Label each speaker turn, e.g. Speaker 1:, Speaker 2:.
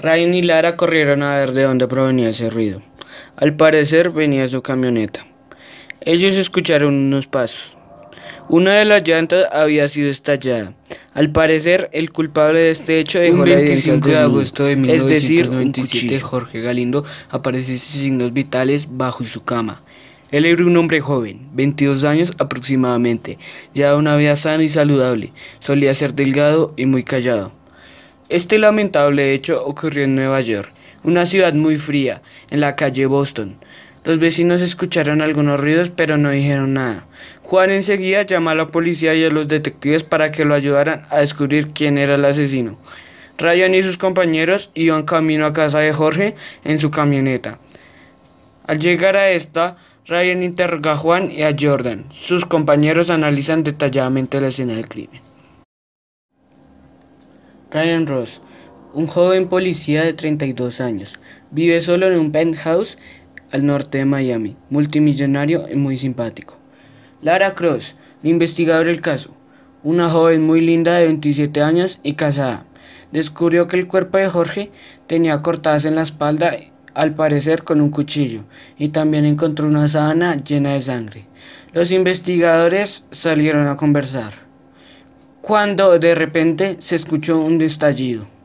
Speaker 1: Ryan y Lara corrieron a ver de dónde provenía ese ruido. Al parecer venía su camioneta. Ellos escucharon unos pasos. Una de las llantas había sido estallada. Al parecer, el culpable de este hecho dejó un 25 de agosto de es decir, Jorge Galindo aparece sin signos vitales bajo su cama. Él era un hombre joven, 22 años aproximadamente, llevaba una vida sana y saludable, solía ser delgado y muy callado. Este lamentable hecho ocurrió en Nueva York, una ciudad muy fría, en la calle Boston. Los vecinos escucharon algunos ruidos pero no dijeron nada. Juan enseguida llamó a la policía y a los detectives para que lo ayudaran a descubrir quién era el asesino. Ryan y sus compañeros iban camino a casa de Jorge en su camioneta. Al llegar a esta, Ryan interroga a Juan y a Jordan. Sus compañeros analizan detalladamente la escena del crimen. Ryan Ross, un joven policía de 32 años, vive solo en un penthouse al norte de Miami, multimillonario y muy simpático. Lara Cross, la investigadora del caso, una joven muy linda de 27 años y casada, descubrió que el cuerpo de Jorge tenía cortadas en la espalda al parecer con un cuchillo, y también encontró una sábana llena de sangre. Los investigadores salieron a conversar cuando de repente se escuchó un destallido.